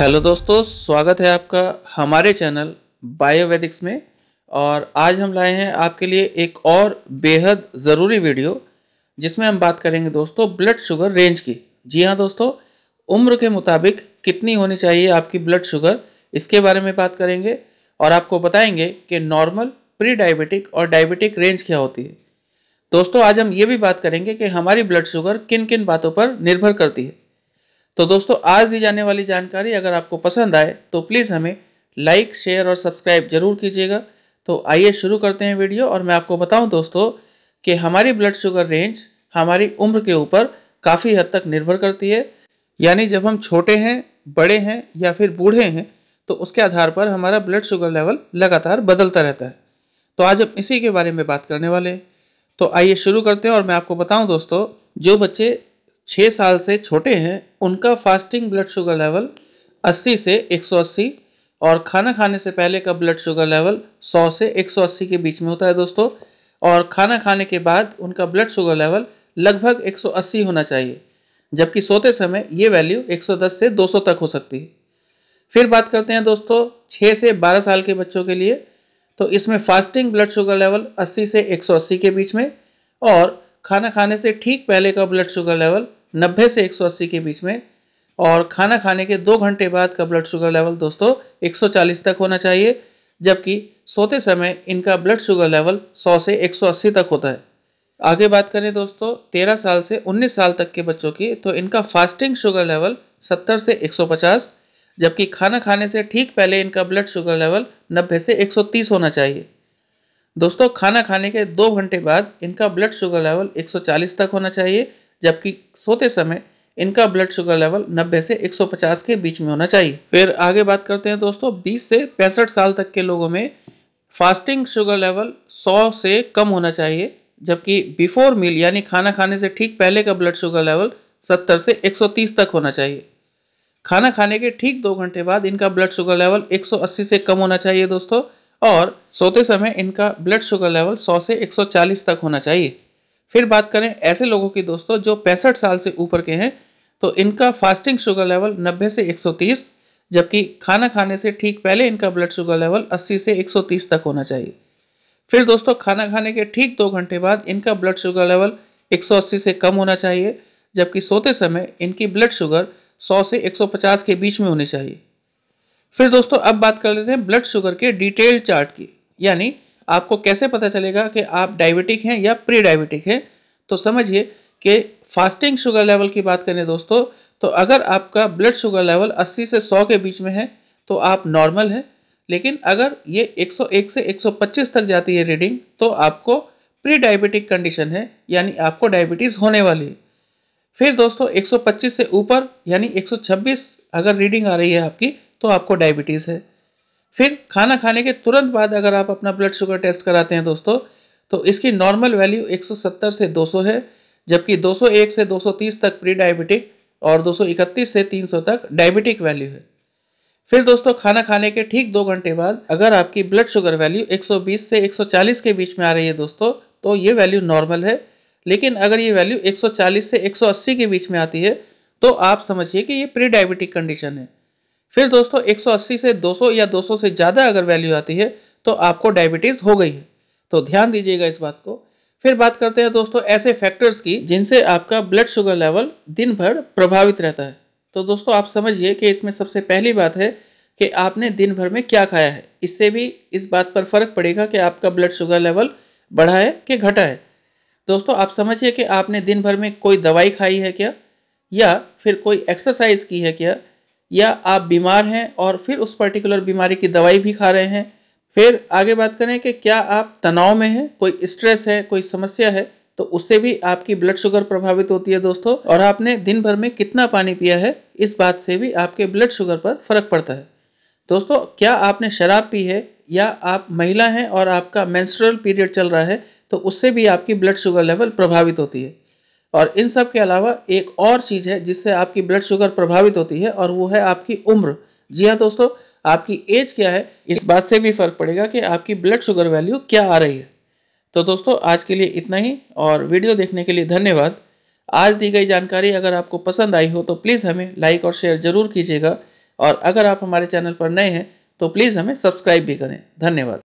hello दोस्तों स्वागत है आपका हमारे चैनल बायोवेदिक्स में और आज हम लाए हैं आपके लिए एक और बेहद ज़रूरी वीडियो जिसमें हम बात करेंगे दोस्तों ब्लड शुगर रेंज की जी हाँ दोस्तों उम्र के मुताबिक कितनी होनी चाहिए आपकी ब्लड शुगर इसके बारे में बात करेंगे और आपको बताएंगे कि नॉर्मल प्री डायबिटिक और डायबिटिक रेंज क्या होती है दोस्तों आज हम ये भी बात करेंगे कि हमारी ब्लड शुगर किन किन बातों पर निर्भर करती है तो दोस्तों आज दी जाने वाली जानकारी अगर आपको पसंद आए तो प्लीज़ हमें लाइक शेयर और सब्सक्राइब जरूर कीजिएगा तो आइए शुरू करते हैं वीडियो और मैं आपको बताऊं दोस्तों कि हमारी ब्लड शुगर रेंज हमारी उम्र के ऊपर काफ़ी हद तक निर्भर करती है यानी जब हम छोटे हैं बड़े हैं या फिर बूढ़े हैं तो उसके आधार पर हमारा ब्लड शुगर लेवल लगातार बदलता रहता है तो आज हम इसी के बारे में बात करने वाले हैं तो आइए शुरू करते हैं और मैं आपको बताऊं दोस्तों जो बच्चे छः साल से छोटे हैं उनका फास्टिंग ब्लड शुगर लेवल 80 से 180 और खाना खाने से पहले का ब्लड शुगर लेवल 100 से 180 के बीच में होता है दोस्तों और खाना खाने के बाद उनका ब्लड शुगर लेवल लगभग 180 होना चाहिए जबकि सोते समय ये वैल्यू 110 से 200 तक हो सकती है फिर बात करते हैं दोस्तों छः से बारह साल के बच्चों के लिए तो इसमें फास्टिंग ब्लड शुगर लेवल अस्सी से एक के बीच में और खाना खाने से ठीक पहले का ब्लड शुगर लेवल नब्बे से एक के बीच में और खाना खाने के दो घंटे बाद का ब्लड शुगर लेवल दोस्तों 140 तक होना चाहिए जबकि सोते समय इनका ब्लड शुगर लेवल 100 से 180 तक होता है आगे बात करें दोस्तों 13 साल से 19 साल तक के बच्चों की तो इनका फास्टिंग शुगर लेवल 70 से 150 जबकि खाना खाने से ठीक पहले इनका ब्लड शुगर लेवल 90 से 130 होना चाहिए दोस्तों खाना खाने के दो घंटे बाद इनका ब्लड शुगर लेवल एक तक होना चाहिए जबकि सोते समय इनका ब्लड शुगर लेवल 90 से 150 के बीच में होना चाहिए फिर आगे बात करते हैं दोस्तों 20 से पैंसठ साल तक के लोगों में फास्टिंग शुगर लेवल 100 से कम होना चाहिए जबकि बिफोर मील यानी खाना खाने से ठीक पहले का ब्लड शुगर लेवल 70 से 130 तक होना चाहिए खाना खाने के ठीक दो घंटे बाद इनका ब्लड शुगर लेवल 180 से कम होना चाहिए दोस्तों और सोते समय इनका ब्लड शुगर लेवल 100 से 140 तक होना चाहिए फिर बात करें ऐसे लोगों की दोस्तों जो पैंसठ साल से ऊपर के हैं तो इनका फास्टिंग शुगर लेवल 90 से 130 जबकि खाना खाने से ठीक पहले इनका ब्लड शुगर लेवल 80 से 130 तक होना चाहिए फिर दोस्तों खाना खाने के ठीक दो घंटे बाद इनका ब्लड शुगर लेवल 180 से कम होना चाहिए जबकि सोते समय इनकी ब्लड शुगर 100 से 150 के बीच में होनी चाहिए फिर दोस्तों अब बात कर लेते हैं ब्लड शुगर के डिटेल चार्ट की यानी आपको कैसे पता चलेगा कि आप डायबिटिक हैं या प्री डायबिटिक हैं तो समझिए कि फास्टिंग शुगर लेवल की बात करें दोस्तों तो अगर आपका ब्लड शुगर लेवल 80 से 100 के बीच में है तो आप नॉर्मल हैं लेकिन अगर ये 101 से 125 तक जाती है रीडिंग तो आपको प्री डायबिटिक कंडीशन है यानी आपको डायबिटीज़ होने वाली है फिर दोस्तों 125 से ऊपर यानी 126 अगर रीडिंग आ रही है आपकी तो आपको डायबिटीज़ है फिर खाना खाने के तुरंत बाद अगर आप अपना ब्लड शुगर टेस्ट कराते हैं दोस्तों तो इसकी नॉर्मल वैल्यू 170 से 200 है जबकि 201 से 230 तक प्री डायबिटिक और 231 से 300 तक डायबिटिक वैल्यू है फिर दोस्तों खाना खाने के ठीक दो घंटे बाद अगर आपकी ब्लड शुगर वैल्यू 120 से 140 के बीच में आ रही है दोस्तों तो ये वैल्यू नॉर्मल है लेकिन अगर ये वैल्यू 140 से 180 के बीच में आती है तो आप समझिए कि ये प्री डायबिटिक कंडीशन है फिर दोस्तों 180 से 200 या 200 से ज़्यादा अगर वैल्यू आती है तो आपको डायबिटीज़ हो गई है तो ध्यान दीजिएगा इस बात को फिर बात करते हैं दोस्तों ऐसे फैक्टर्स की जिनसे आपका ब्लड शुगर लेवल दिन भर प्रभावित रहता है तो दोस्तों आप समझिए कि इसमें सबसे पहली बात है कि आपने दिन भर में क्या खाया है इससे भी इस बात पर फर्क पड़ेगा कि आपका ब्लड शुगर लेवल बढ़ा है कि घटा है दोस्तों आप समझिए कि आपने दिन भर में कोई दवाई खाई है क्या या फिर कोई एक्सरसाइज की है क्या या आप बीमार हैं और फिर उस पर्टिकुलर बीमारी की दवाई भी खा रहे हैं फिर आगे बात करें कि क्या आप तनाव में हैं कोई स्ट्रेस है कोई समस्या है तो उससे भी आपकी ब्लड शुगर प्रभावित होती है दोस्तों और आपने दिन भर में कितना पानी पिया है इस बात से भी आपके ब्लड शुगर पर फर्क पड़ता है दोस्तों क्या आपने शराब पी है या आप महिला हैं और आपका मेंस्ट्रुअल पीरियड चल रहा है तो उससे भी आपकी ब्लड शुगर लेवल प्रभावित होती है और इन सब के अलावा एक और चीज़ है जिससे आपकी ब्लड शुगर प्रभावित होती है और वो है आपकी उम्र जी हाँ दोस्तों आपकी एज क्या है इस बात से भी फर्क पड़ेगा कि आपकी ब्लड शुगर वैल्यू क्या आ रही है तो दोस्तों आज के लिए इतना ही और वीडियो देखने के लिए धन्यवाद आज दी गई जानकारी अगर आपको पसंद आई हो तो प्लीज़ हमें लाइक और शेयर ज़रूर कीजिएगा और अगर आप हमारे चैनल पर नए हैं तो प्लीज़ हमें सब्सक्राइब भी करें धन्यवाद